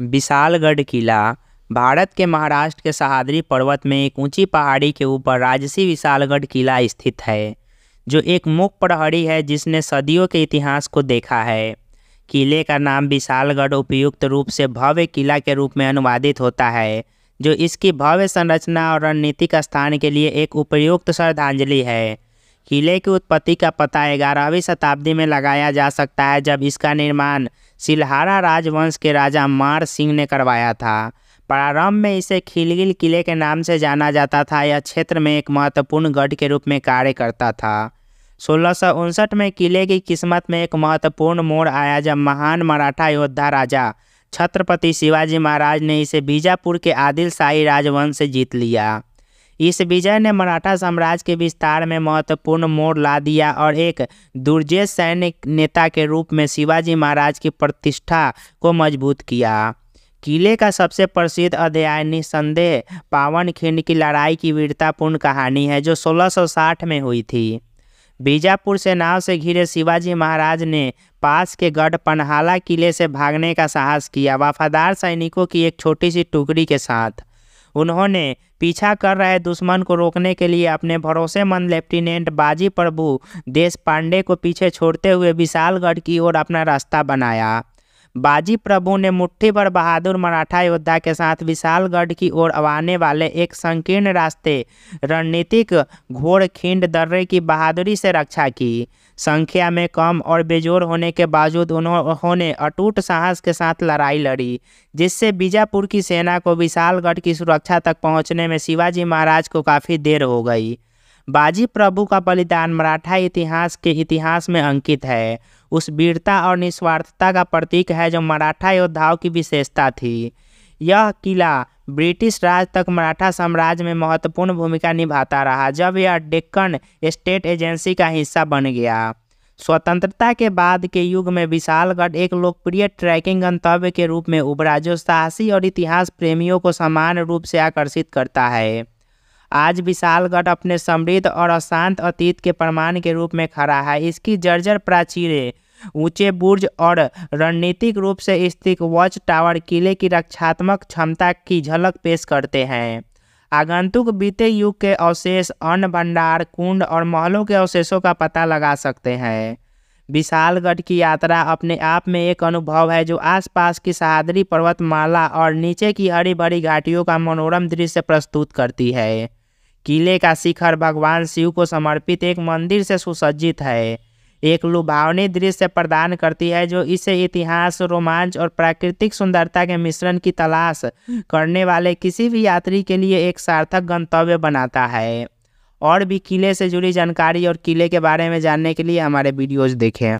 विशालगढ़ किला भारत के महाराष्ट्र के सहाद्री पर्वत में एक ऊंची पहाड़ी के ऊपर राजसी विशालगढ़ किला स्थित है जो एक मुख प्रहरी है जिसने सदियों के इतिहास को देखा है किले का नाम विशालगढ़ उपयुक्त रूप से भव्य किला के रूप में अनुवादित होता है जो इसकी भव्य संरचना और रणनीतिक स्थान के लिए एक उपयुक्त श्रद्धांजलि है किले की उत्पत्ति का पता ग्यारहवीं शताब्दी में लगाया जा सकता है जब इसका निर्माण सिलहारा राजवंश के राजा मार सिंह ने करवाया था प्रारंभ में इसे खिलगिल किले के नाम से जाना जाता था यह क्षेत्र में एक महत्वपूर्ण गढ़ के रूप में कार्य करता था सोलह में किले की किस्मत में एक महत्वपूर्ण मोड़ आया जब महान मराठा योद्धा राजा छत्रपति शिवाजी महाराज ने इसे बीजापुर के आदिल शाही राजवंश से जीत लिया इस विजय ने मराठा साम्राज्य के विस्तार में महत्वपूर्ण मोड़ ला दिया और एक दुर्जय सैनिक नेता के रूप में शिवाजी महाराज की प्रतिष्ठा को मजबूत किया किले का सबसे प्रसिद्ध अध्याय निसंदेह पावन खिंड की लड़ाई की वीरतापूर्ण कहानी है जो 1660 में हुई थी बीजापुर से नाव से घिरे शिवाजी महाराज ने पास के गढ़ पनहाला किले से भागने का साहस किया वफादार सैनिकों की एक छोटी सी टुकड़ी के साथ उन्होंने पीछा कर रहे दुश्मन को रोकने के लिए अपने भरोसेमंद लेफ्टिनेंट बाजी प्रभु देश पांडे को पीछे छोड़ते हुए विशालगढ़ की ओर अपना रास्ता बनाया बाजी प्रभु ने मुट्ठी भर बहादुर मराठा योद्धा के साथ विशालगढ़ की ओर आने वाले एक संकीर्ण रास्ते रणनीतिक घोर खिंड दर्रे की बहादुरी से रक्षा की संख्या में कम और बेजोर होने के बावजूद उन्होंने अटूट साहस के साथ लड़ाई लड़ी जिससे बीजापुर की सेना को विशालगढ़ की सुरक्षा तक पहुंचने में शिवाजी महाराज को काफ़ी देर हो गई बाजी प्रभु का बलिदान मराठा इतिहास के इतिहास में अंकित है उस वीरता और निस्वार्थता का प्रतीक है जो मराठा योद्धाओं की विशेषता थी यह किला ब्रिटिश राज तक मराठा साम्राज्य में महत्वपूर्ण भूमिका निभाता रहा जब यह डेक्कन स्टेट एजेंसी का हिस्सा बन गया स्वतंत्रता के बाद के युग में विशालगढ़ एक लोकप्रिय ट्रैकिंग गंतव्य के रूप में उभरा जो साहसी और इतिहास प्रेमियों को समान रूप से आकर्षित करता है आज विशालगढ़ अपने समृद्ध और अशांत अतीत के प्रमाण के रूप में खड़ा है इसकी जर्जर प्राचीरें ऊंचे बुर्ज और रणनीतिक रूप से स्थित वॉच टावर किले की रक्षात्मक क्षमता की झलक पेश करते हैं आगंतुक बीते युग के अवशेष अन्न भंडार कुंड और महलों के अवशेषों का पता लगा सकते हैं विशालगढ़ की यात्रा अपने आप में एक अनुभव है जो आसपास की सहादरी पर्वतमाला और नीचे की हरी भरी घाटियों का मनोरम दृश्य प्रस्तुत करती है किले का शिखर भगवान शिव को समर्पित एक मंदिर से सुसज्जित है एक लुभावनी दृश्य प्रदान करती है जो इसे इतिहास रोमांच और प्राकृतिक सुंदरता के मिश्रण की तलाश करने वाले किसी भी यात्री के लिए एक सार्थक गंतव्य बनाता है और भी किले से जुड़ी जानकारी और किले के बारे में जानने के लिए हमारे वीडियोज़ देखें